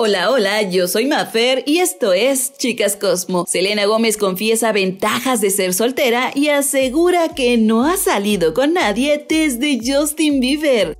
Hola, hola, yo soy Mafer y esto es Chicas Cosmo. Selena Gómez confiesa ventajas de ser soltera y asegura que no ha salido con nadie desde Justin Bieber.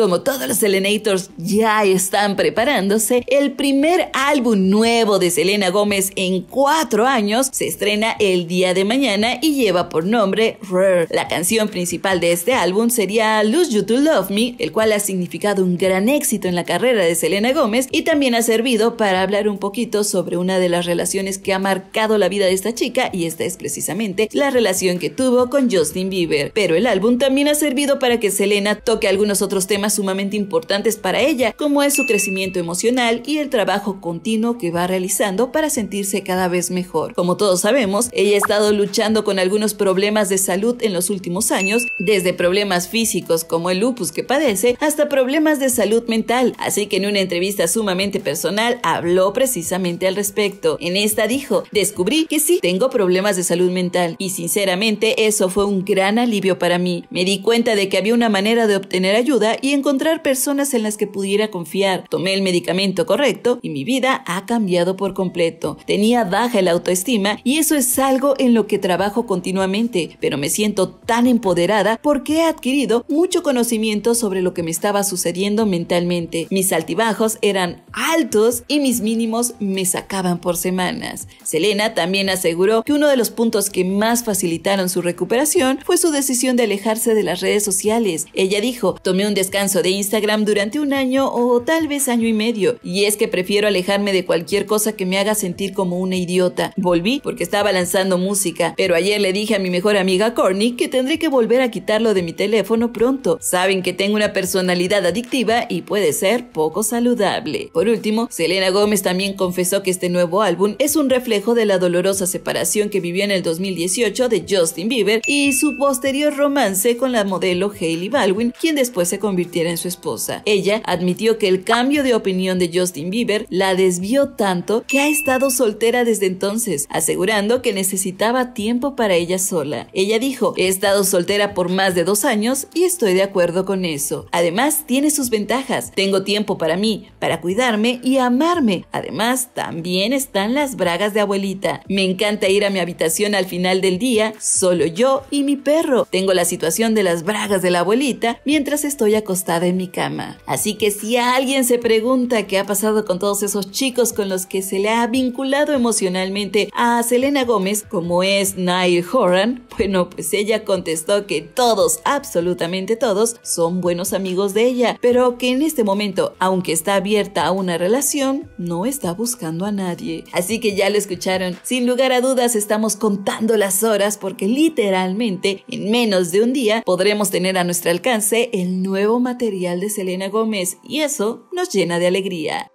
Como todos los Selenators ya están preparándose, el primer álbum nuevo de Selena Gómez en cuatro años se estrena el día de mañana y lleva por nombre Rare. La canción principal de este álbum sería Lose You to Love Me, el cual ha significado un gran éxito en la carrera de Selena Gómez y también ha servido para hablar un poquito sobre una de las relaciones que ha marcado la vida de esta chica y esta es precisamente la relación que tuvo con Justin Bieber. Pero el álbum también ha servido para que Selena toque algunos otros temas sumamente importantes para ella, como es su crecimiento emocional y el trabajo continuo que va realizando para sentirse cada vez mejor. Como todos sabemos, ella ha estado luchando con algunos problemas de salud en los últimos años, desde problemas físicos como el lupus que padece, hasta problemas de salud mental, así que en una entrevista sumamente personal habló precisamente al respecto. En esta dijo, descubrí que sí tengo problemas de salud mental y sinceramente eso fue un gran alivio para mí. Me di cuenta de que había una manera de obtener ayuda y encontrar personas en las que pudiera confiar. Tomé el medicamento correcto y mi vida ha cambiado por completo. Tenía baja la autoestima y eso es algo en lo que trabajo continuamente, pero me siento tan empoderada porque he adquirido mucho conocimiento sobre lo que me estaba sucediendo mentalmente. Mis altibajos eran altos y mis mínimos me sacaban por semanas. Selena también aseguró que uno de los puntos que más facilitaron su recuperación fue su decisión de alejarse de las redes sociales. Ella dijo, tomé un descanso de Instagram durante un año o tal vez año y medio, y es que prefiero alejarme de cualquier cosa que me haga sentir como una idiota. Volví porque estaba lanzando música, pero ayer le dije a mi mejor amiga Corny que tendré que volver a quitarlo de mi teléfono pronto. Saben que tengo una personalidad adictiva y puede ser poco saludable. Por último, Selena Gómez también confesó que este nuevo álbum es un reflejo de la dolorosa separación que vivió en el 2018 de Justin Bieber y su posterior romance con la modelo Hailey Baldwin, quien después se convirtió tiene en su esposa. Ella admitió que el cambio de opinión de Justin Bieber la desvió tanto que ha estado soltera desde entonces, asegurando que necesitaba tiempo para ella sola. Ella dijo, he estado soltera por más de dos años y estoy de acuerdo con eso. Además, tiene sus ventajas. Tengo tiempo para mí, para cuidarme y amarme. Además, también están las bragas de abuelita. Me encanta ir a mi habitación al final del día, solo yo y mi perro. Tengo la situación de las bragas de la abuelita mientras estoy acostumbrada en mi cama. Así que si alguien se pregunta qué ha pasado con todos esos chicos con los que se le ha vinculado emocionalmente a Selena Gómez, como es Nile Horan, bueno, pues ella contestó que todos, absolutamente todos, son buenos amigos de ella, pero que en este momento, aunque está abierta a una relación, no está buscando a nadie. Así que ya lo escucharon, sin lugar a dudas estamos contando las horas porque literalmente en menos de un día podremos tener a nuestro alcance el nuevo material de Selena Gómez y eso nos llena de alegría.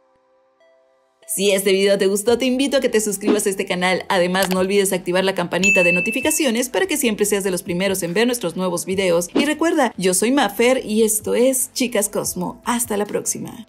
Si este video te gustó, te invito a que te suscribas a este canal. Además, no olvides activar la campanita de notificaciones para que siempre seas de los primeros en ver nuestros nuevos videos. Y recuerda, yo soy Mafer y esto es Chicas Cosmo. Hasta la próxima.